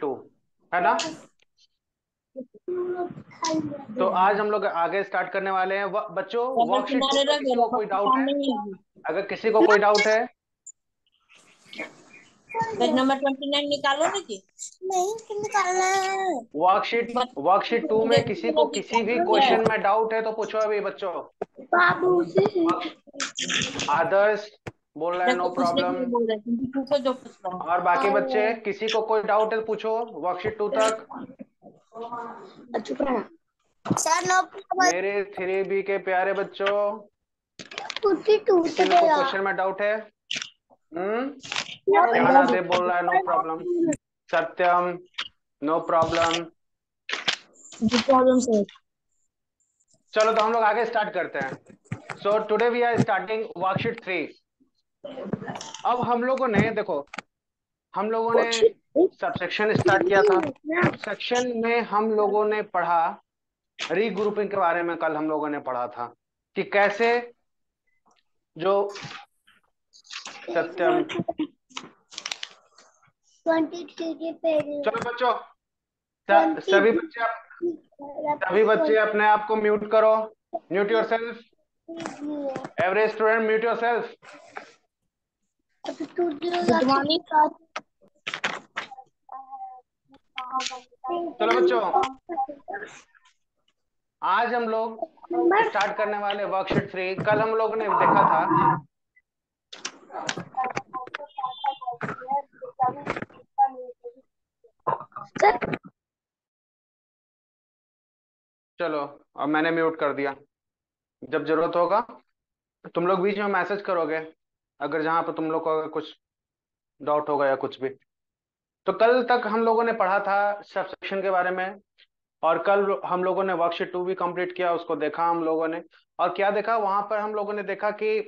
To है ना तो आज हम लोग आगे स्टार्ट करने वाले हैं बच्चों वर्कशीट को कोई डाउट है अगर किसी को कोई डाउट है नंबर निकालो नहीं निकालना वर्कशीट वर्कशीट टू में किसी को किसी भी क्वेश्चन में डाउट है तो पूछो अभी बच्चों आदर्श बोल रहे है नो प्रॉब्लम और बाकी हाँ, बच्चे किसी को कोई डाउट है पूछो वर्कशीट टू तक सर हाँ, नो मेरे थ्री बी के प्यारे बच्चों क्वेश्चन में डाउट है हम्म? बोल रहा है no problem Satyam no problem चलो तो हम लोग आगे स्टार्ट करते हैं so today we are starting worksheet three अब हम लोगों ने देखो हम लोगों ने सबसेक्शन स्टार्ट किया था सेक्शन में हम लोगों ने पढ़ा रीग्रुपिंग के बारे में कल हम लोगों ने पढ़ा था कि कैसे जो सत्यम चलो बच्चों सभी बच्चे सभी बच्चे अपने आप को म्यूट करो mute yourself average student mute yourself self चलो बच्चों आज हम लोग स्टार्ट करने वाले वर्कशीट थ्री कल हम लोग ने देखा था चलो अब मैंने म्यूट कर दिया जब जरूरत होगा तुम लोग बीच में मैसेज करोगे अगर जहां पर तुम लोग को अगर कुछ डाउट होगा या कुछ भी तो कल तक हम लोगों ने पढ़ा था सब के बारे में और कल हम लोगों ने वर्कशीट टू भी कंप्लीट किया उसको देखा हम लोगों ने और क्या देखा वहां पर हम लोगों ने देखा कि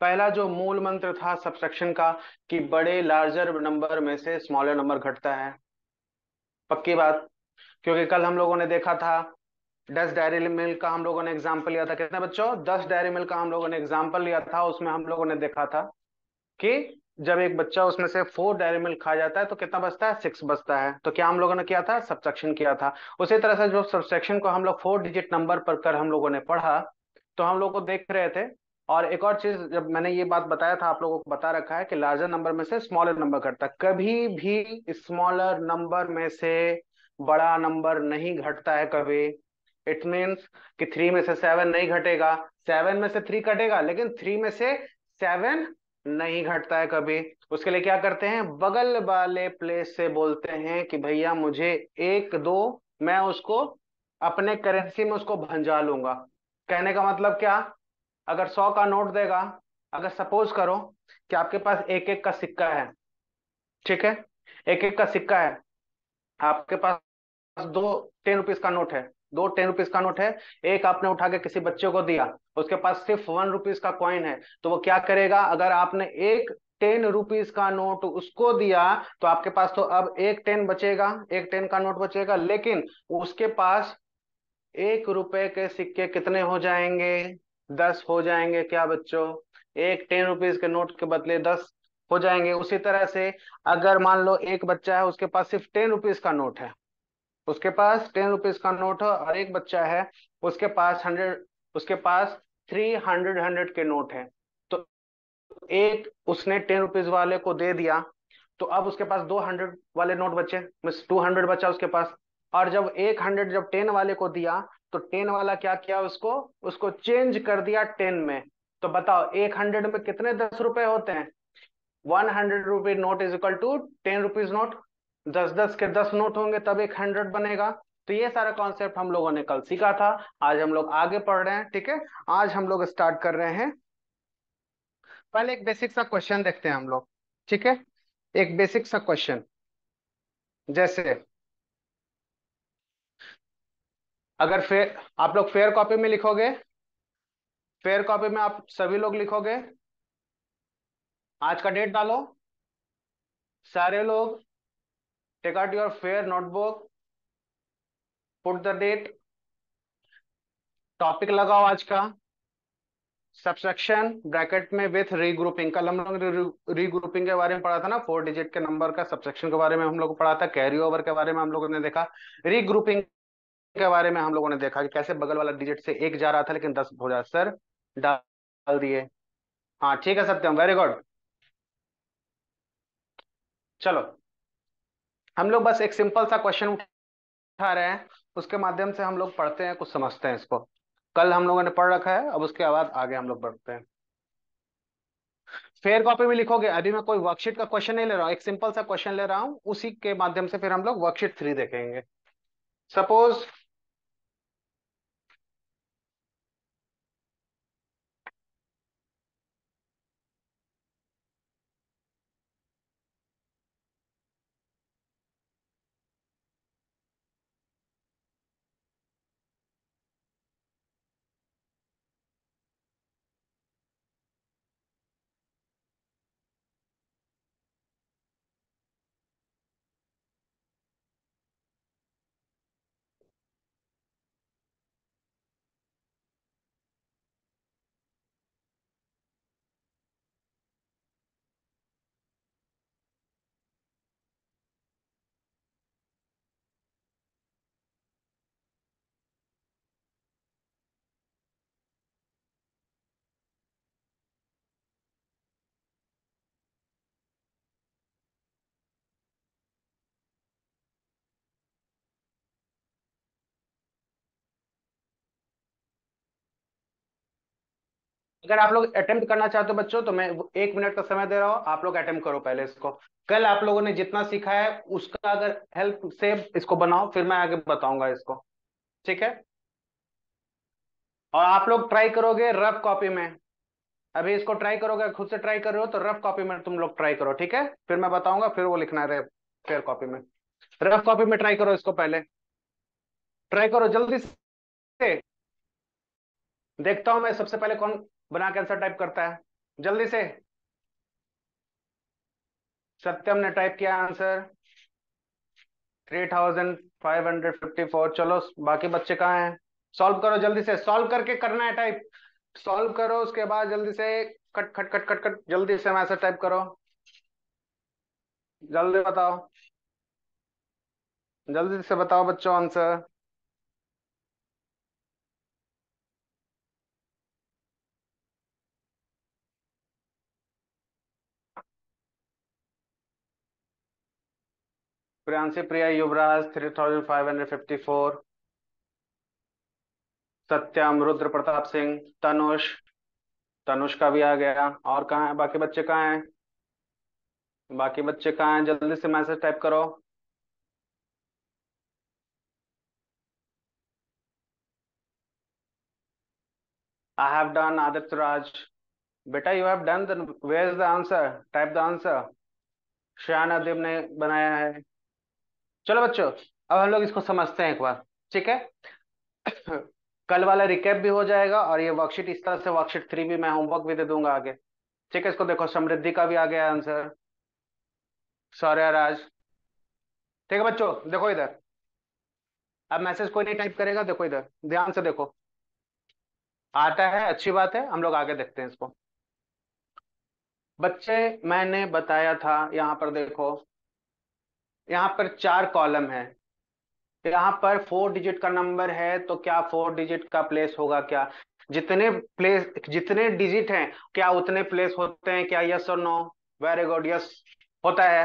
पहला जो मूल मंत्र था सबसेक्शन का कि बड़े लार्जर नंबर में से स्मॉलर नंबर घटता है पक्की बात क्योंकि कल हम लोगों ने देखा था दस डायरी मिल्क का हम लोगों ने एग्जाम्पल लिया था कितने बच्चों दस डायरी मिल्क का हम लोगों ने एग्जाम्पल लिया था उसमें हम लोगों ने देखा था कि जब एक बच्चा उसमें से फोर डायरी मिल्क खा जाता है तो कितना बचता है सिक्स बचता है तो क्या हम लोगों ने किया था सब्सक्शन किया था उसी तरह से जो सब्सक्शन को हम लोग फोर डिजिट नंबर पर कर हम लोगों ने पढ़ा तो हम लोग को देख रहे थे और एक और चीज जब मैंने ये बात बताया था आप लोगों को बता रखा है कि लार्जर नंबर में से स्मॉलर नंबर घटता कभी भी स्मॉलर नंबर में से बड़ा नंबर नहीं घटता है कभी इट मीन्स कि थ्री में से सेवन नहीं घटेगा सेवन में से थ्री घटेगा लेकिन थ्री में से सेवन नहीं घटता है कभी उसके लिए क्या करते हैं बगल वाले प्लेस से बोलते हैं कि भैया मुझे एक दो मैं उसको अपने करेंसी में उसको भंजा लूंगा कहने का मतलब क्या अगर सौ का नोट देगा अगर सपोज करो कि आपके पास एक एक का सिक्का है ठीक है एक एक का सिक्का है आपके पास दो टेन रुपीज का नोट है दो टेन रुपीज का नोट है एक आपने उठा के किसी बच्चे को दिया उसके पास सिर्फ वन रुपीज का कॉइन है तो वो क्या करेगा अगर आपने एक टेन रुपीज का नोट उसको दिया तो आपके पास तो अब एक टेन बचेगा एक टेन का नोट बचेगा लेकिन उसके पास एक रुपए के सिक्के कितने हो जाएंगे दस हो जाएंगे क्या बच्चों एक टेन रुपीज के नोट के बदले दस हो जाएंगे उसी तरह से अगर मान लो एक बच्चा है उसके पास सिर्फ टेन रुपीज का नोट है उसके पास टेन रुपीज का नोट है और एक बच्चा है उसके पास हंड्रेड उसके पास थ्री हंड्रेड हंड्रेड के नोट है तो एक उसने टेन रुपीज वाले को दे दिया तो अब उसके पास दो हंड्रेड वाले नोट बचे मिस टू हंड्रेड बचा उसके पास और जब एक हंड्रेड जब टेन वाले को दिया तो टेन वाला क्या किया उसको उसको चेंज कर दिया टेन में तो बताओ एक हंड्रेड में कितने दस रुपए होते हैं one hundred rupees note is equal to ten rupees note दस दस के दस नोट होंगे तब एक हंड्रेड बनेगा तो ये सारा कॉन्सेप्ट हम लोगों ने कल सीखा था आज हम लोग आगे पढ़ रहे हैं ठीक है आज हम लोग स्टार्ट कर रहे हैं पहले एक बेसिक सा क्वेश्चन देखते हैं हम लोग ठीक है एक बेसिक सा क्वेश्चन जैसे अगर फेयर आप लोग फेयर कॉपी में लिखोगे फेयर कॉपी में आप सभी लोग लिखोगे आज का डेट डालो सारे लोग take out your fair notebook put the date topic लगाओ आज का सबसेक्शन ब्रैकेट में विथ रीग्रुपिंग कल हम लोग रीग्रुपिंग के बारे में पढ़ा था ना फोर डिजिट के नंबर का सबसेक्शन के बारे में हम लोग पढ़ा था कैरी ओवर के बारे में हम लोगों ने देखा रीग्रुपिंग के बारे में हम लोगों ने देखा कि कैसे बगल वाला डिजिट से एक जा रहा था लेकिन दस हो जा सर डाल दिए हाँ ठीक है सत्यम वेरी गुड चलो हम लोग बस एक सिंपल सा क्वेश्चन उठा रहे हैं उसके माध्यम से हम लोग पढ़ते हैं कुछ समझते हैं इसको कल हम लोगों ने पढ़ रखा है अब उसके बाद आगे हम लोग बढ़ते हैं फेयर कॉपी में लिखोगे अभी मैं कोई वर्कशीट का क्वेश्चन नहीं ले रहा हूँ एक सिंपल सा क्वेश्चन ले रहा हूँ उसी के माध्यम से फिर हम लोग वर्कशीट थ्री देखेंगे सपोज अगर आप लोग अटेम्प्ट करना चाहते हो बच्चों तो मैं एक मिनट का समय दे रहा हूँ आप लोग अटेम्प्ट करो पहले इसको कल आप लोगों ने जितना सीखा है उसका अगर हेल्प से इसको बनाओ फिर मैं आगे बताऊंगा इसको ठीक है और आप लोग ट्राई करोगे रफ कॉपी में अभी इसको ट्राई करोगे खुद से ट्राई कर रहे हो तो रफ कॉपी में तुम लोग ट्राई करो ठीक है फिर मैं बताऊंगा फिर वो लिखना है फेयर कॉपी में रफ कॉपी में ट्राई करो इसको पहले ट्राई करो जल्दी से देखता हूं मैं सबसे पहले कौन बना के आंसर टाइप करता है जल्दी से सत्यम ने टाइप किया answer three thousand five hundred fifty four चलो बाकी बच्चे कहाँ हैं सॉल्व करो जल्दी से सॉल्व करके करना है टाइप सॉल्व करो उसके बाद जल्दी से कट खट खट खट खट जल्दी से मैसेज टाइप करो जल्दी बताओ जल्दी से बताओ बच्चों answer Priyanshi Priya Yuvraj three thousand five hundred fifty four Satyam Rudra Pratap Singh Tanush Tanush का भी आ गया और कहा है बाकी बच्चे कहाँ हैं बाकी बच्चे कहाँ हैं जल्दी से मैसेज टाइप करो I have done Aditya Raj बेटा you have done where is the answer type the answer Shah Adeeb ने बनाया है चलो बच्चों अब हम लोग इसको समझते हैं एक बार ठीक है कल वाला रिकैप भी हो जाएगा और ये वर्कशीट इस तरह से वर्कशीट थ्री भी मैं होमवर्क भी दे दूंगा आगे ठीक है इसको देखो समृद्धि का भी आ गया आंसर सौर्य राज ठीक है बच्चों देखो इधर अब मैसेज कोई नहीं टाइप करेगा देखो इधर ध्यान से देखो आता है अच्छी बात है हम लोग आगे देखते हैं इसको बच्चे मैंने बताया था यहाँ पर देखो यहाँ पर चार कॉलम है यहाँ पर फोर डिजिट का नंबर है तो क्या फोर डिजिट का प्लेस होगा क्या जितने प्लेस जितने डिजिट हैं क्या उतने प्लेस होते हैं क्या यस और नो वेरी गुड यस होता है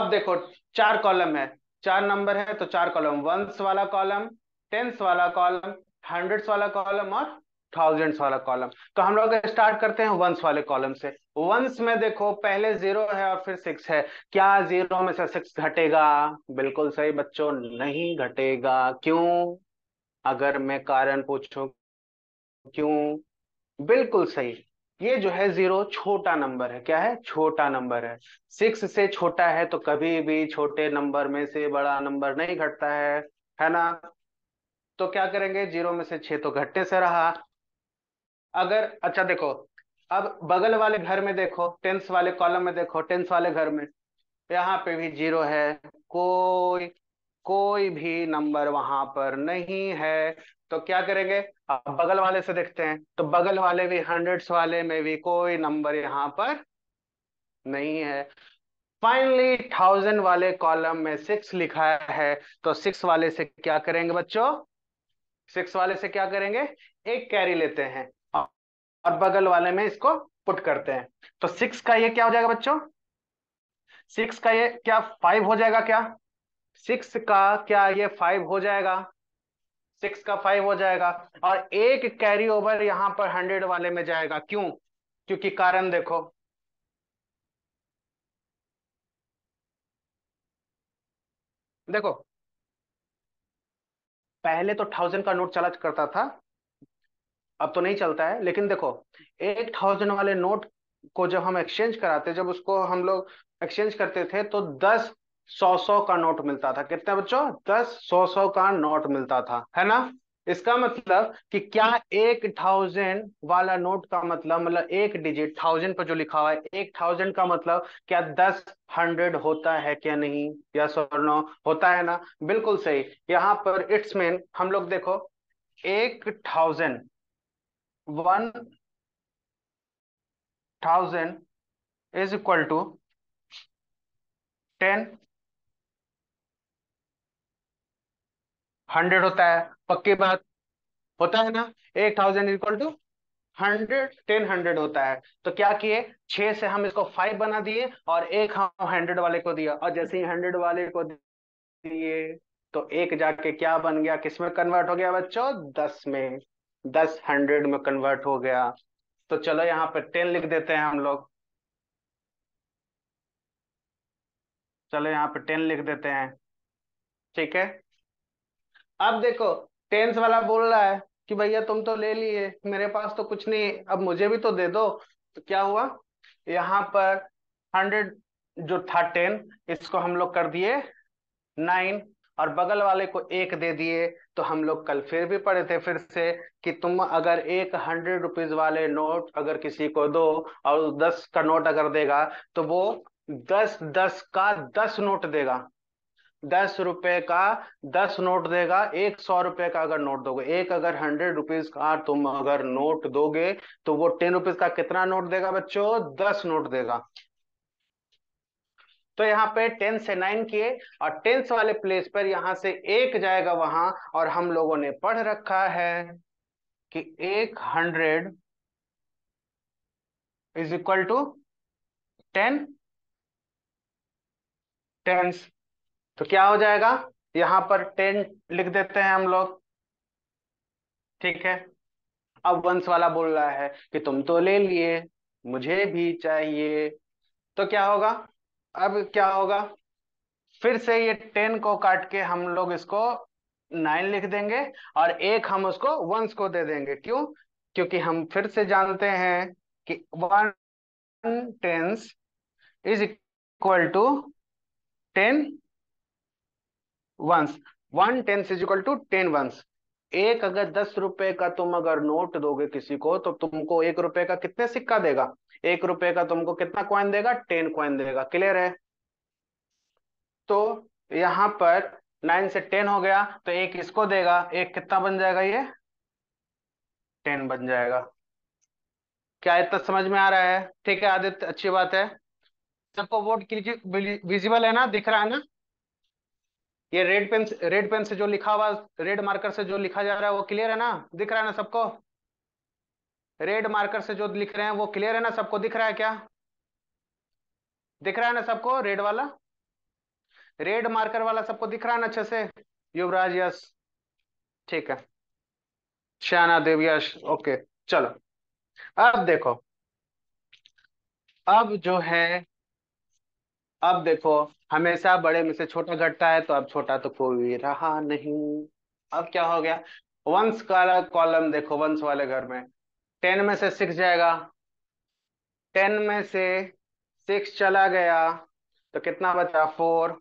अब देखो चार कॉलम है चार नंबर है तो चार कॉलम वंस वाला कॉलम टेंस वाला कॉलम हंड्रेड्स वाला कॉलम और थाउजेंड्स वाला कॉलम तो हम लोग स्टार्ट करते हैं वंस वाले कॉलम से वंस में देखो पहले जीरो है और फिर सिक्स है क्या जीरो में से सिक्स घटेगा बिल्कुल सही बच्चों नहीं घटेगा क्यों अगर मैं कारण पूछूं क्यों बिल्कुल सही ये जो है जीरो छोटा नंबर है क्या है छोटा नंबर है सिक्स से छोटा है तो कभी भी छोटे नंबर में से बड़ा नंबर नहीं घटता है है ना तो क्या करेंगे जीरो में से छह तो घटने से रहा अगर अच्छा देखो अब बगल वाले घर में देखो टेंस वाले कॉलम में देखो टेंस वाले घर में यहाँ पे भी जीरो है कोई कोई भी नंबर वहां पर नहीं है तो क्या करेंगे अब बगल वाले से देखते हैं तो बगल वाले भी हंड्रेड्स वाले में भी कोई नंबर यहाँ पर नहीं है फाइनली थाउजेंड वाले कॉलम में सिक्स लिखा है तो सिक्स वाले से क्या करेंगे बच्चों सिक्स वाले से क्या करेंगे एक कैरी लेते हैं और बगल वाले में इसको पुट करते हैं तो सिक्स का ये क्या हो जाएगा बच्चों सिक्स का ये क्या फाइव हो जाएगा क्या सिक्स का क्या ये फाइव हो जाएगा सिक्स का फाइव हो जाएगा और एक कैरी ओवर यहां पर हंड्रेड वाले में जाएगा क्यों क्योंकि कारण देखो देखो पहले तो थाउजेंड का नोट चला करता था अब तो नहीं चलता है लेकिन देखो एक थाउजेंड वाले नोट को जब हम एक्सचेंज कराते जब उसको हम लोग एक्सचेंज करते थे तो दस सौ सौ का नोट मिलता था कितने बच्चों दस सौ सौ का नोट मिलता था है ना इसका मतलब कि क्या एक थाउजेंड वाला नोट का मतलब मतलब एक डिजिट थाउजेंड पर जो लिखा हुआ है एक थाउजेंड का मतलब क्या दस हंड्रेड होता है क्या नहीं या स्वर्ण होता है ना बिल्कुल सही यहाँ पर इट्स मेन हम लोग देखो एक thousand one thousand is equal to ten hundred होता है पक्की बात होता है ना eight thousand equal to hundred ten hundred होता है तो क्या किए छ से हम इसको फाइव बना दिए और एक हम हंड्रेड वाले को दिया और जैसे ही हंड्रेड वाले को दिए तो एक जाके क्या बन गया किसमें कन्वर्ट हो गया बच्चों दस में दस हंड्रेड में कन्वर्ट हो गया तो चलो यहाँ पे टेन लिख देते हैं हम लोग चलो यहाँ पे टेन लिख देते हैं ठीक है अब देखो टेंस वाला बोल रहा है कि भैया तुम तो ले लिए मेरे पास तो कुछ नहीं अब मुझे भी तो दे दो तो क्या हुआ यहाँ पर हंड्रेड जो था टेन इसको हम लोग कर दिए नाइन और बगल वाले को एक दे दिए तो हम लोग कल फिर भी पढ़े थे फिर से कि तुम अगर एक हंड्रेड रुपीज वाले नोट अगर किसी को दो और दस का नोट अगर देगा तो वो दस दस का दस नोट देगा दस रुपए का दस नोट देगा एक सौ रुपए का अगर नोट दोगे एक अगर हंड्रेड रुपीज का तुम अगर नोट दोगे तो वो टेन रुपीज का कितना नोट देगा बच्चों दस नोट देगा तो यहाँ पे टें से नाइन किए और टेंस वाले प्लेस पर यहाँ से एक जाएगा वहां और हम लोगों ने पढ़ रखा है कि एक hundred is equal to ten tens तो क्या हो जाएगा यहां पर टेन लिख देते हैं हम लोग ठीक है अब वंश वाला बोल रहा है कि तुम तो ले लिए मुझे भी चाहिए तो क्या होगा अब क्या होगा फिर से ये टेन को काट के हम लोग इसको नाइन लिख देंगे और एक हम उसको वंस को दे देंगे क्यों क्योंकि हम फिर से जानते हैं कि one tens is equal to ten ones one tens is equal to ten ones एक अगर दस रुपए का तुम अगर नोट दोगे किसी को तो तुमको एक रुपए का कितने सिक्का देगा एक रुपए का तुमको कितना क्वाइन देगा टेन क्वाइन देगा क्लियर है तो यहाँ पर नाइन से टेन हो गया तो एक इसको देगा एक कितना बन जाएगा ये टेन बन जाएगा क्या इतना समझ में आ रहा है ठीक है आदित्य अच्छी बात है सबको वोट विजिबल है ना दिख रहा है ना ये रेड पेन रेड पेन से जो लिखा हुआ रेड मार्कर से जो लिखा जा रहा है वो क्लियर है ना दिख रहा है ना सबको रेड मार्कर से जो लिख रहे हैं वो क्लियर है ना सबको दिख रहा है क्या दिख रहा है ना सबको रेड वाला रेड मार्कर वाला सबको दिख रहा है ना अच्छे से युवराज यश ठीक है श्याना देव यश ओके चलो अब देखो अब जो है अब देखो हमेशा बड़े में से छोटा घटता है तो अब छोटा तो कोई रहा नहीं अब क्या हो गया वंश का कॉलम देखो वंश वाले घर में टेन में से सिक्स जाएगा टेन में से सिक्स चला गया तो कितना बचा फोर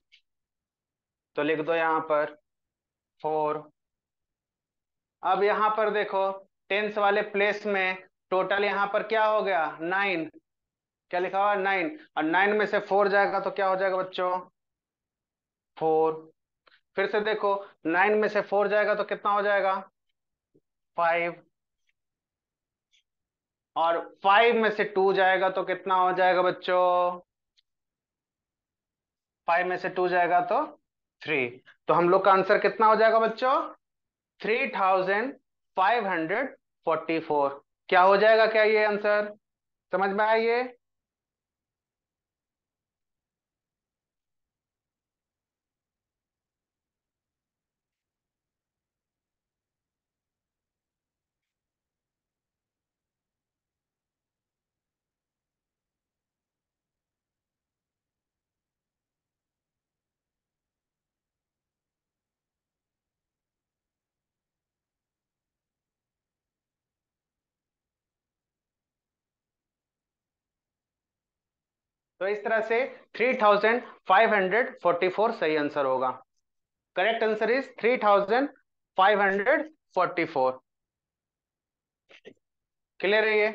तो लिख दो यहां पर फोर अब यहां पर देखो टेंस वाले प्लेस में टोटल यहां पर क्या हो गया नाइन क्या लिखा हुआ नाइन और नाइन में से फोर जाएगा तो क्या हो जाएगा बच्चों फोर फिर से देखो नाइन में से फोर जाएगा तो कितना हो जाएगा फाइव और फाइव में से टू जाएगा तो कितना हो जाएगा बच्चों फाइव में से टू जाएगा तो थ्री तो हम लोग का आंसर कितना हो जाएगा बच्चों three thousand five hundred forty four क्या हो जाएगा क्या ये आंसर समझ में आइए तो इस तरह से 3544 सही आंसर होगा करेक्ट आंसर इज 3544 क्लियर है ये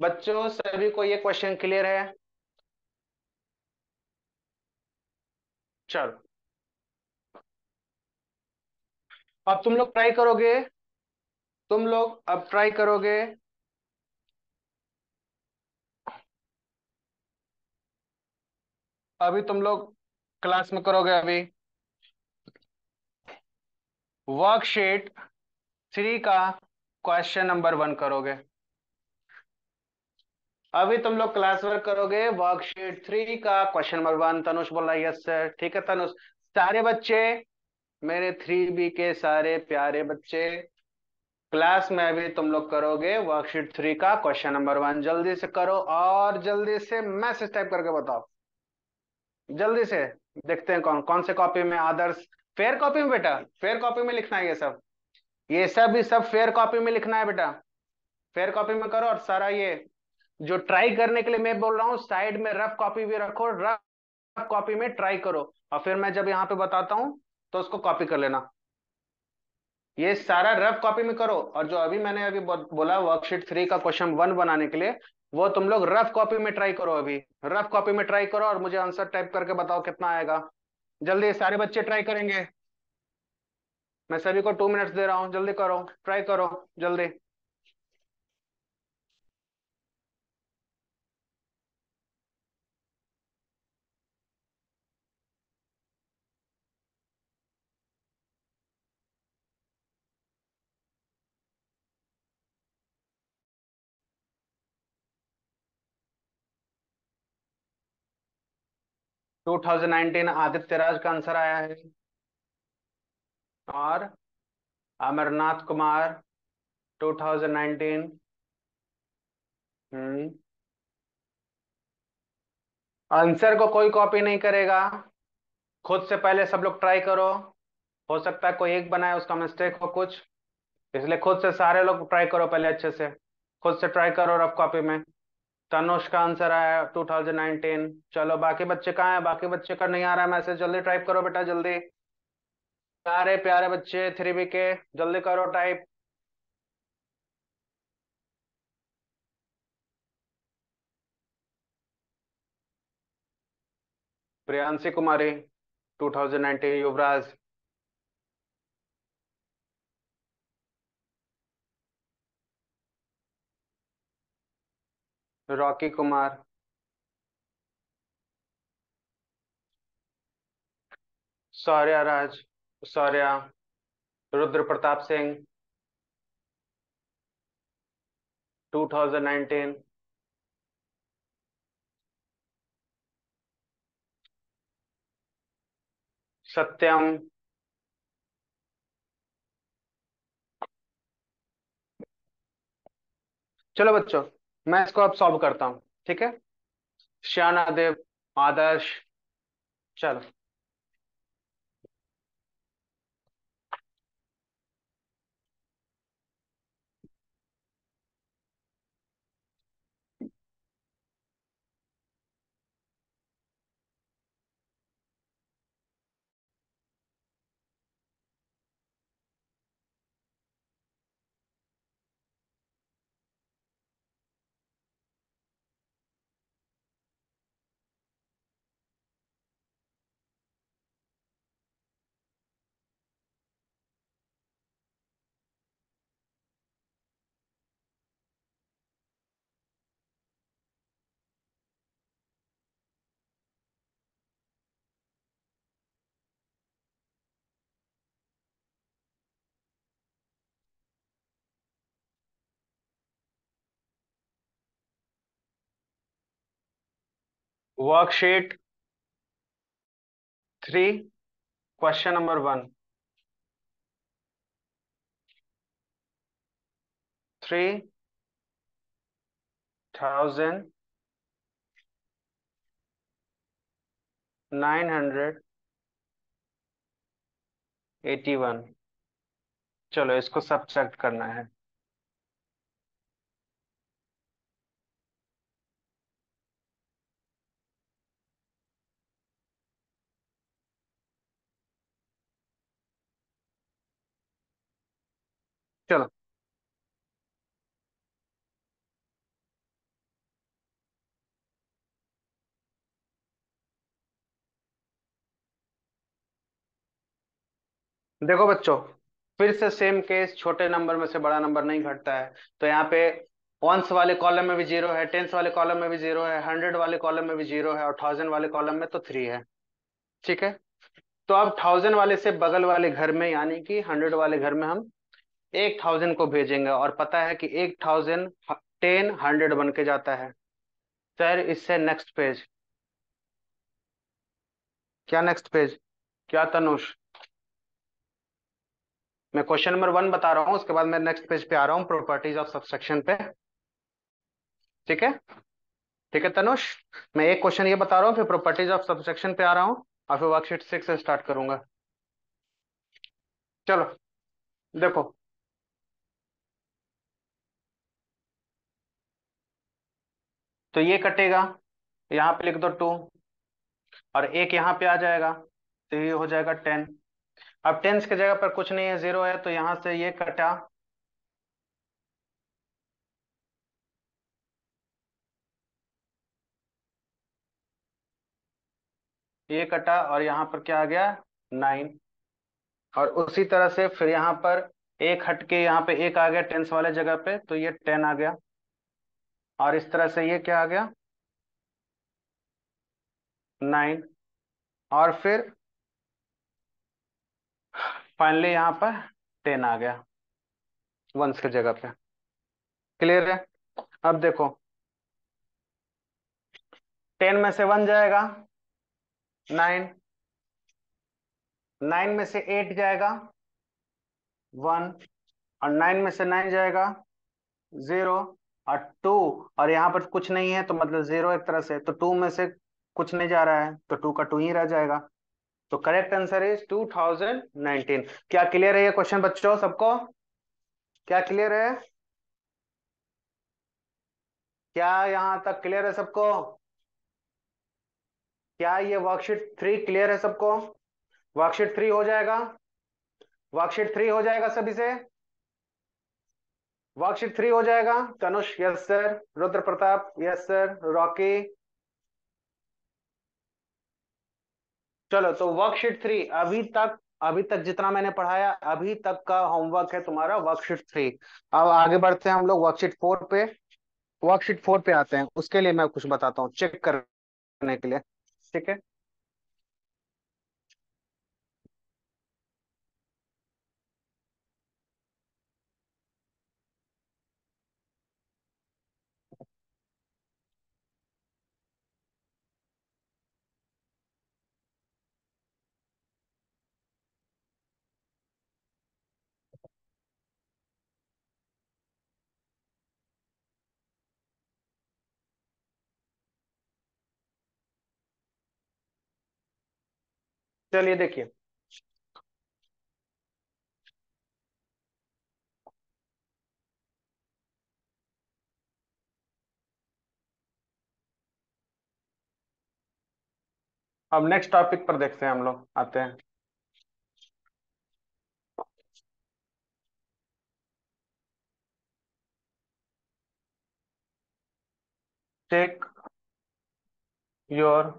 बच्चों सभी को ये क्वेश्चन क्लियर है चलो अब तुम लोग ट्राई करोगे तुम लोग अब ट्राई करोगे अभी तुम लोग क्लास में करोगे अभी वर्कशीट थ्री का क्वेश्चन नंबर वन करोगे अभी तुम लोग क्लास वर्क करोगे वर्कशीट थ्री का क्वेश्चन नंबर वन तनुष बोला यस सर ठीक है तनुष सारे बच्चे मेरे थ्री बी के सारे प्यारे बच्चे क्लास में अभी तुम लोग करोगे वर्कशीट थ्री का क्वेश्चन नंबर वन जल्दी से करो और जल्दी से मैसेज टाइप करके बताओ जल्दी से देखते हैं कौन कौन से कॉपी में आदर्श फेयर कॉपी में बेटा फेयर कॉपी में लिखना है ये सब ये सब ये सब फेयर कॉपी में लिखना है बेटा फेयर कॉपी में करो और सारा ये जो ट्राई करने के लिए मैं बोल रहा हूँ साइड में रफ कॉपी भी रखो रफ कॉपी में ट्राई करो और फिर मैं जब यहाँ पे बताता हूँ तो उसको कॉपी कर लेना ये सारा रफ कॉपी में करो और जो अभी मैंने अभी बोला वर्कशीट थ्री का क्वेश्चन वन बनाने के लिए वो तुम लोग रफ कॉपी में ट्राई करो अभी रफ कॉपी में ट्राई करो और मुझे आंसर टाइप करके बताओ कितना आएगा जल्दी सारे बच्चे ट्राई करेंगे मैं सभी को टू मिनट्स दे रहा हूँ जल्दी करो ट्राई करो जल्दी 2019 आदित्य राज का आंसर आया है और अमरनाथ कुमार 2019 हम्म आंसर को कोई कॉपी नहीं करेगा खुद से पहले सब लोग ट्राई करो हो सकता है कोई एक बनाए उसका मिस्टेक हो कुछ इसलिए खुद से सारे लोग ट्राई करो पहले अच्छे से खुद से ट्राई करो रफ कॉपी में तनुष का आंसर आया 2019 चलो बाकी बच्चे कहाँ हैं बाकी बच्चे का नहीं आ रहा मैसेज जल्दी टाइप करो बेटा जल्दी प्यारे प्यारे बच्चे थ्री बी के जल्दी करो टाइप प्रियांशी कुमारी 2019 युवराज रॉकी कुमार सौर्या राज शौर्या रुद्र प्रताप सिंह 2019 सत्यम चलो बच्चों मैं इसको अब सॉल्व करता हूँ ठीक है श्यानादेव देव आदर्श चलो worksheet three question number one three thousand nine hundred eighty one चलो इसको सब्सट्रैक्ट करना है चलो देखो बच्चों फिर से सेम केस छोटे नंबर में से बड़ा नंबर नहीं घटता है तो यहाँ पे वंस वाले कॉलम में भी जीरो है टेंस वाले कॉलम में भी जीरो है हंड्रेड वाले कॉलम में भी जीरो है और थाउजेंड वाले कॉलम में तो थ्री है ठीक है तो अब थाउजेंड वाले से बगल वाले घर में यानी कि हंड्रेड वाले घर में हम एक थाउजेंड को भेजेंगे और पता है कि एक थाउजेंड टेन हंड्रेड बन के जाता है सर इससे नेक्स्ट पेज क्या नेक्स्ट पेज क्या तनुष मैं क्वेश्चन नंबर वन बता रहा हूं उसके बाद मैं नेक्स्ट पेज पे आ रहा हूं प्रॉपर्टीज ऑफ सबसेक्शन पे ठीक है ठीक है तनुष मैं एक क्वेश्चन ये बता रहा हूँ फिर प्रॉपर्टीज ऑफ सबसेक्शन पे आ रहा हूँ और फिर वर्कशीट सिक्स स्टार्ट करूंगा चलो देखो तो ये कटेगा यहाँ पे लिख दो टू और एक यहाँ पे आ जाएगा तो ये हो जाएगा टेन अब टेंस की जगह पर कुछ नहीं है जीरो है तो यहां से ये कटा ये कटा और यहां पर क्या आ गया नाइन और उसी तरह से फिर यहां पर एक हटके यहाँ पे एक आ गया टेंस वाले जगह पे तो ये टेन आ गया और इस तरह से ये क्या आ गया नाइन और फिर फाइनली यहां पर टेन आ गया वंस की जगह पे क्लियर है अब देखो टेन में से वन जाएगा नाइन नाइन में से एट जाएगा वन और नाइन में से नाइन जाएगा जीरो और टू और यहाँ पर कुछ नहीं है तो मतलब जीरो एक तरह से तो टू में से कुछ नहीं जा रहा है तो टू का टू ही रह जाएगा तो करेक्ट आंसर इज 2019 क्या क्लियर है ये क्वेश्चन बच्चों सबको क्या क्लियर है क्या यहां तक क्लियर है सबको क्या ये वर्कशीट थ्री क्लियर है सबको वर्कशीट थ्री हो जाएगा वर्कशीट थ्री हो जाएगा सभी से वर्कशीट थ्री हो जाएगा Tanush yes sir Rudra Pratap yes sir Rocky चलो तो वर्कशीट थ्री अभी तक अभी तक जितना मैंने पढ़ाया अभी तक का होमवर्क है तुम्हारा वर्कशीट थ्री अब आगे बढ़ते हैं हम लोग वर्कशीट फोर पे वर्कशीट फोर पे आते हैं उसके लिए मैं कुछ बताता हूँ चेक करने के लिए ठीक है चलिए देखिए अब नेक्स्ट टॉपिक पर देखते हैं हम लोग आते हैं take your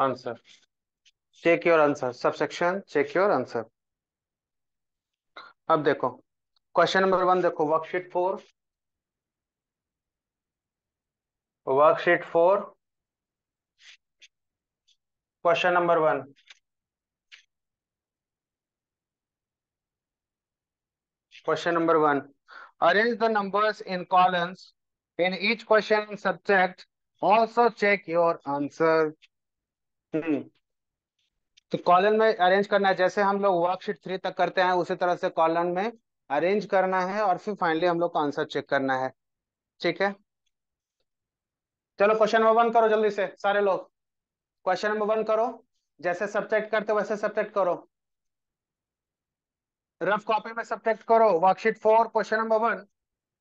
answer check your answer subsection check your answer अब देखो क्वेश्चन नंबर वन देखो worksheet four worksheet four question number one question number one arrange the numbers in columns in each question subtract also check your answer hmm. तो column में arrange करना है जैसे हम लोग वर्कशीट थ्री तक करते हैं उसी तरह से कॉलन में अरेंज करना है और फिर फाइनली हम लोग का आंसर चेक करना है ठीक है चलो क्वेश्चन नंबर वन करो जल्दी से सारे लोग क्वेश्चन नंबर वन करो जैसे सब्जेक्ट करते वैसे सब्जेक्ट करो रफ कॉपी में सब्जेक्ट करो worksheet four question number one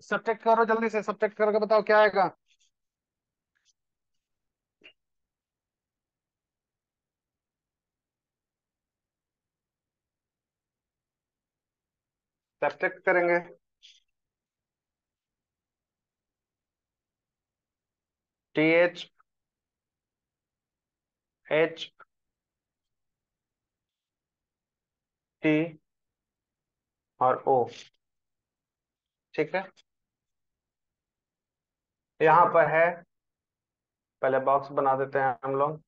subtract करो जल्दी से सब्जेक्ट करके बताओ क्या आएगा सब्ट्रैक्ट करेंगे टी एच एच टी और ओ ठीक है यहां पर है पहले बॉक्स बना देते हैं हम लोग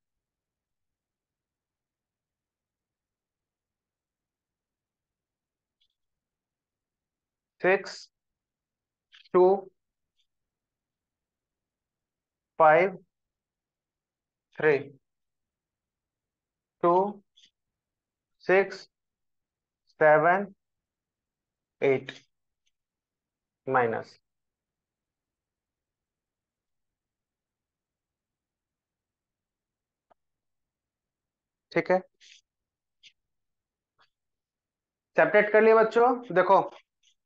six, two, five, three, two, six, seven, eight, minus. ठीक है सेपरेट कर लिए बच्चों देखो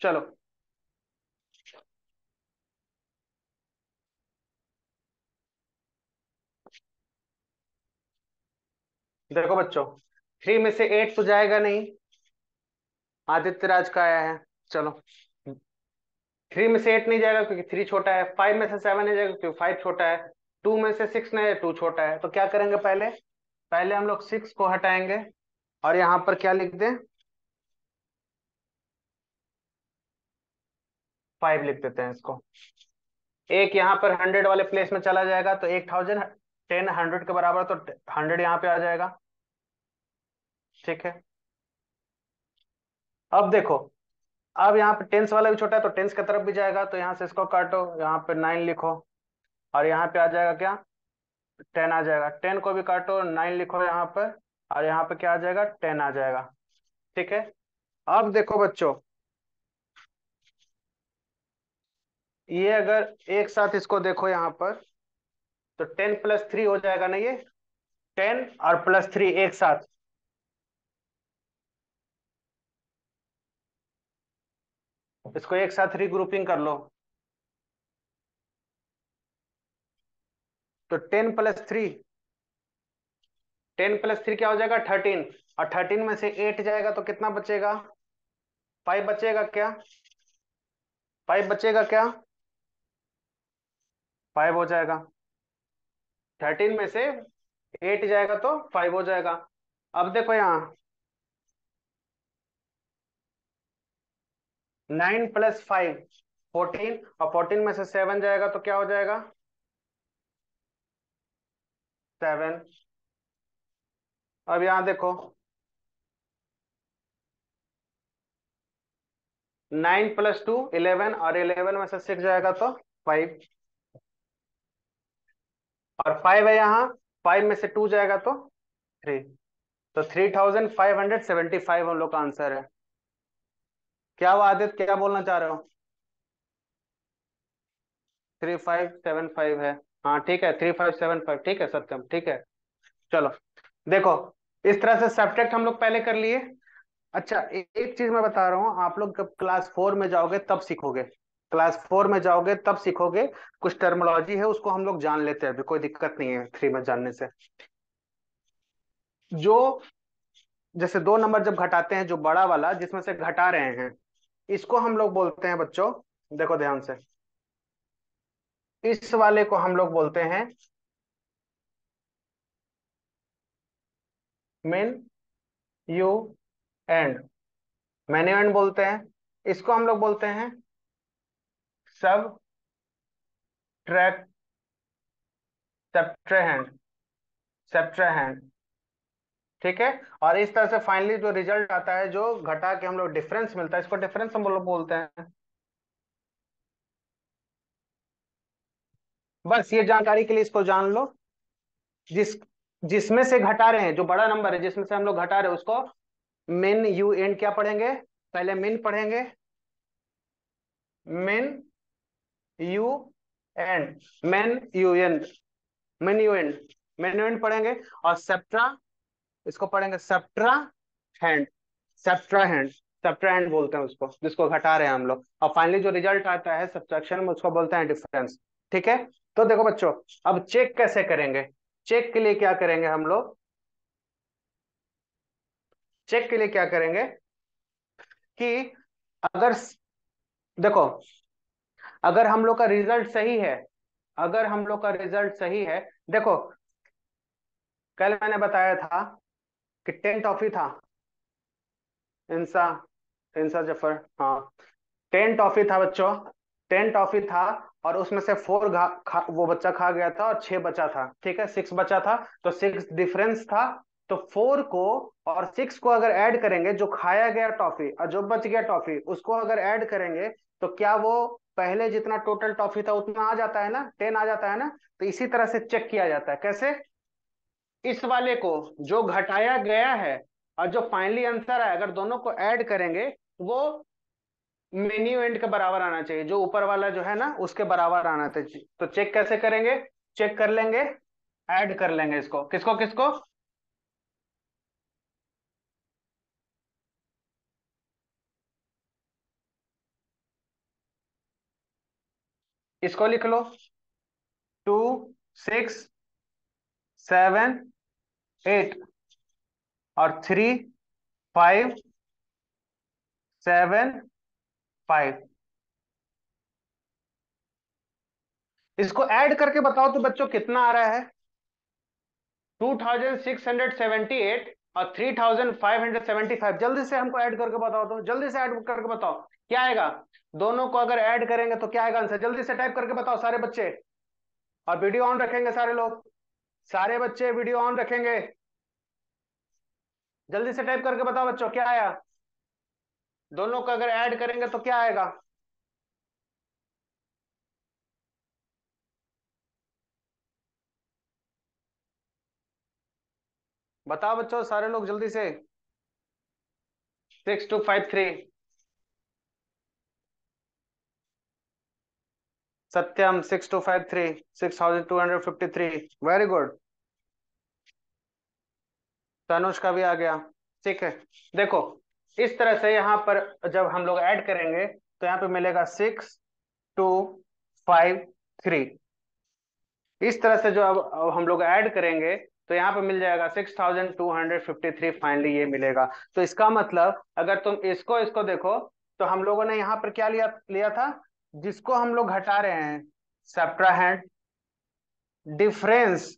चलो देखो बच्चों थ्री में से एट तो जाएगा नहीं आदित्य राज का आया है चलो थ्री में से एट नहीं जाएगा क्योंकि थ्री छोटा है फाइव में से सेवन नहीं जाएगा क्योंकि फाइव छोटा है टू में से सिक्स नहीं है टू छोटा है तो क्या करेंगे पहले पहले हम लोग सिक्स को हटाएंगे और यहां पर क्या लिख दें फाइव लिख देते हैं इसको एक यहाँ पर हंड्रेड वाले प्लेस में चला जाएगा तो एक थाउजेंड टेन हंड्रेड के बराबर तो हंड्रेड यहाँ पे आ जाएगा ठीक है अब देखो अब यहाँ पे टेंस वाला भी छोटा है तो टेंस की तरफ भी जाएगा तो यहाँ से इसको काटो यहाँ पे नाइन लिखो और यहाँ पे आ जाएगा क्या टेन आ जाएगा टेन को भी काटो नाइन लिखो यहाँ पर और यहाँ पे क्या आ जाएगा टेन आ जाएगा ठीक है अब देखो बच्चों ये अगर एक साथ इसको देखो यहाँ पर तो टेन प्लस थ्री हो जाएगा ना ये टेन और प्लस थ्री एक साथ इसको एक साथ रिग्रुपिंग कर लो तो ten plus three ten plus three क्या हो जाएगा थर्टीन और थर्टीन में से एट जाएगा तो कितना बचेगा फाइव बचेगा क्या फाइव बचेगा क्या फाइव हो जाएगा थर्टीन में से एट जाएगा तो फाइव हो जाएगा अब देखो यहां नाइन प्लस फाइव फोर्टीन और फोर्टीन में से सेवन जाएगा तो क्या हो जाएगा सेवन अब यहां देखो नाइन प्लस टू इलेवन और इलेवन में से सिक्स जाएगा तो फाइव और फाइव है यहाँ फाइव में से टू जाएगा तो थ्री तो three thousand five hundred seventy five हम लोग का आंसर है क्या वो आदित्य क्या बोलना चाह रहे हो थ्री फाइव सेवन फाइव है हाँ ठीक है थ्री फाइव सेवन फाइव ठीक है सत्यम ठीक है चलो देखो इस तरह से सब्जेक्ट हम लोग पहले कर लिए अच्छा ए, एक चीज मैं बता रहा हूँ आप लोग जब क्लास फोर में जाओगे तब सीखोगे क्लास फोर में जाओगे तब सीखोगे कुछ टर्मोलॉजी है उसको हम लोग जान लेते हैं अभी कोई दिक्कत नहीं है थ्री में जानने से जो जैसे दो नंबर जब घटाते हैं जो बड़ा वाला जिसमें से घटा रहे हैं इसको हम लोग बोलते हैं बच्चों देखो ध्यान से इस वाले को हम लोग बोलते हैं minuend minuend बोलते हैं इसको हम लोग बोलते हैं सब ट्रैक सब्ट्रैहेंड सब्ट्रैहेंड ठीक है और इस तरह से फाइनली जो रिजल्ट आता है जो घटा के हम लोग डिफरेंस मिलता है इसको डिफरेंस हम लोग बोलते हैं बस ये जानकारी के लिए इसको जान लो जिस जिसमें से घटा रहे हैं जो बड़ा नंबर है जिसमें से हम लोग घटा रहे हैं उसको मिन यू एंड क्या पढ़ेंगे पहले मिन पढ़ेंगे minuend minuend minuend minuend पढ़ेंगे और सेप्ट्रा इसको पढ़ेंगे subtrahend subtrahend subtrahend बोलते हैं उसको जिसको घटा रहे हैं हम लोग और फाइनली जो रिजल्ट आता है सब्ट्रैक्शन में उसको बोलते हैं डिफरेंस ठीक है तो देखो बच्चों अब चेक कैसे करेंगे चेक के लिए क्या करेंगे हम लोग चेक के लिए क्या करेंगे कि अगर देखो अगर हम लोग का रिजल्ट सही है अगर हम लोग का रिजल्ट सही है देखो कल मैंने बताया था कि टेन टॉफी था इंसा इंसा जफर हाँ टेन टॉफी था बच्चों टेन टॉफी था और उसमें से फोर वो बच्चा खा गया था और छह बचा था ठीक है सिक्स बचा था तो सिक्स डिफरेंस था तो फोर को और सिक्स को अगर ऐड करेंगे जो खाया गया टॉफी और जो बच गया टॉफी उसको अगर ऐड करेंगे तो क्या वो पहले जितना टोटल टॉफी था उतना आ जाता है ना टेन आ जाता है ना तो इसी तरह से चेक किया जाता है कैसे इस वाले को जो घटाया गया है और जो फाइनली आंसर है अगर दोनों को ऐड करेंगे वो मेन्यू एंड के बराबर आना चाहिए जो ऊपर वाला जो है ना उसके बराबर आना चाहिए तो चेक कैसे करेंगे चेक कर लेंगे ऐड कर लेंगे इसको किसको किसको इसको लिख लो टू सिक्स सेवन एट और थ्री फाइव सेवन फाइव इसको ऐड करके बताओ तो बच्चों कितना आ रहा है two thousand six hundred seventy eight और 3575 जल्दी से हमको ऐड करके बताओ तो जल्दी से ऐड करके बताओ क्या आएगा दोनों को अगर ऐड करेंगे तो क्या आएगा आंसर जल्दी से टाइप करके बताओ सारे बच्चे और वीडियो ऑन रखेंगे सारे लोग सारे बच्चे वीडियो ऑन रखेंगे जल्दी से टाइप करके बताओ बच्चों क्या आया दोनों को अगर ऐड करेंगे तो क्या आएगा बताओ बच्चों सारे लोग जल्दी से six two five three Satyam six two five three six thousand two hundred fifty three very good Tanush का भी आ गया ठीक है देखो इस तरह से यहां पर जब हम लोग ऐड करेंगे तो यहाँ पे मिलेगा सिक्स टू फाइव थ्री इस तरह से जो अब हम लोग ऐड करेंगे तो यहाँ पे मिल जाएगा six thousand two hundred fifty three finally ये मिलेगा तो इसका मतलब अगर तुम इसको इसको देखो तो हम लोगों ने यहाँ पर क्या लिया लिया था जिसको हम लोग घटा रहे हैं सब्ट्राहेंड डिफरेंस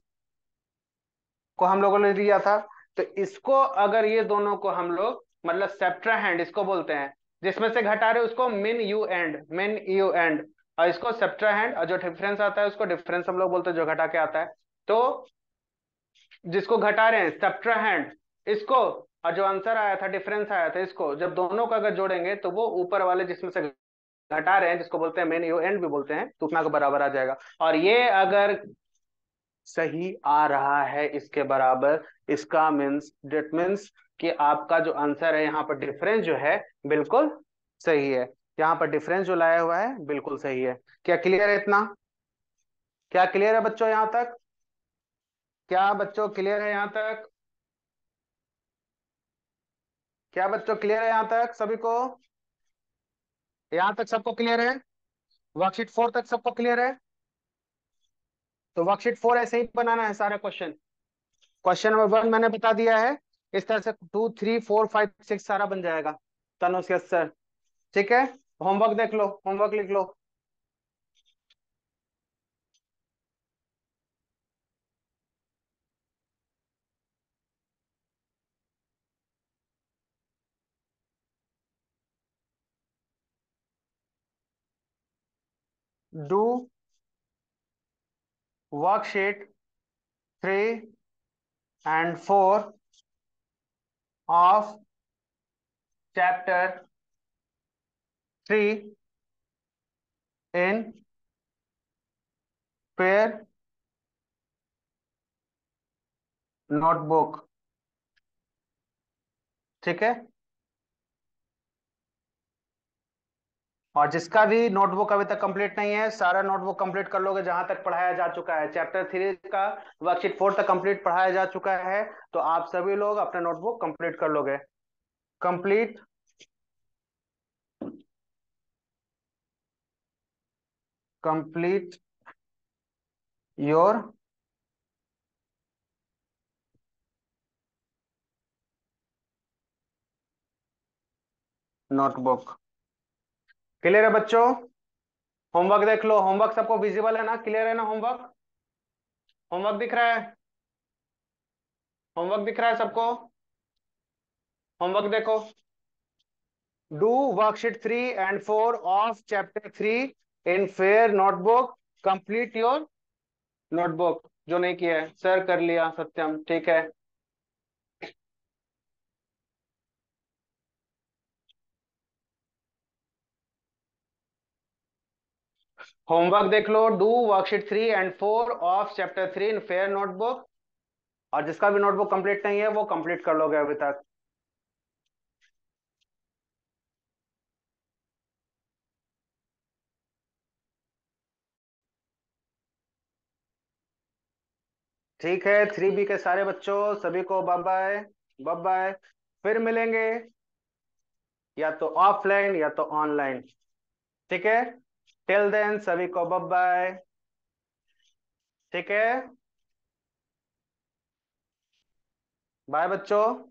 को हम लोगों ने लिया था तो इसको अगर ये दोनों को हम लोग मतलब सेप्ट्राहेंड इसको बोलते हैं जिसमें से घटा रहे उसको minuend minuend और इसको सेप्ट्राहेंड और जो डिफरेंस आता है उसको डिफरेंस हम लोग बोलते हैं जो घटा के आता है तो जिसको घटा रहे हैं सब्ट्राहेंड इसको और जो आंसर आया था डिफरेंस आया था इसको जब दोनों का अगर जोड़ेंगे तो वो ऊपर वाले जिसमें से घटा रहे हैं जिसको बोलते हैं मेन यू एंड भी बोलते हैं तो उतना का बराबर आ जाएगा और ये अगर सही आ रहा है इसके बराबर इसका मीन्स डेट मीन्स कि आपका जो आंसर है यहाँ पर डिफरेंस जो है बिल्कुल सही है यहाँ पर डिफरेंस जो लाया हुआ है बिल्कुल सही है क्या क्लियर है इतना क्या क्लियर है बच्चों यहाँ तक क्या बच्चों क्लियर है यहाँ तक क्या बच्चों क्लियर है यहाँ तक सभी को यहां तक सबको क्लियर है वर्कशीट फोर तक सबको क्लियर है तो वर्कशीट फोर ऐसे ही बनाना है सारा क्वेश्चन क्वेश्चन नंबर वन मैंने बता दिया है इस तरह से two three four five six सारा बन जाएगा तनुष सर ठीक है होमवर्क देख लो होमवर्क लिख लो do worksheet three and four of chapter three in fair notebook ठीक है और जिसका भी नोटबुक अभी तक कंप्लीट नहीं है सारा नोटबुक कंप्लीट कर लोगे जहां तक पढ़ाया जा चुका है चैप्टर थ्री का वर्कशीट फोर तक कंप्लीट पढ़ाया जा चुका है तो आप सभी लोग अपना नोटबुक कंप्लीट कर लोगे complete complete your notebook clear है बच्चों होमवर्क देख लो होमवर्क सबको विजिबल है ना क्लियर है ना होमवर्क होमवर्क दिख रहा है होमवर्क दिख रहा है सबको होमवर्क देखो do worksheet three and four of chapter three in fair notebook complete your notebook जो नहीं किया है सर कर लिया सत्यम ठीक है होमवर्क देख लो do worksheet three and four of chapter three in fair notebook और जिसका भी नोटबुक कंप्लीट नहीं है वो कंप्लीट कर लोगे अभी तक ठीक है थ्री बी के सारे बच्चों सभी को बाय बाय बाय फिर मिलेंगे या तो ऑफलाइन या तो ऑनलाइन ठीक है टिल देन सभी को बब बाय ठीक है बाय बच्चों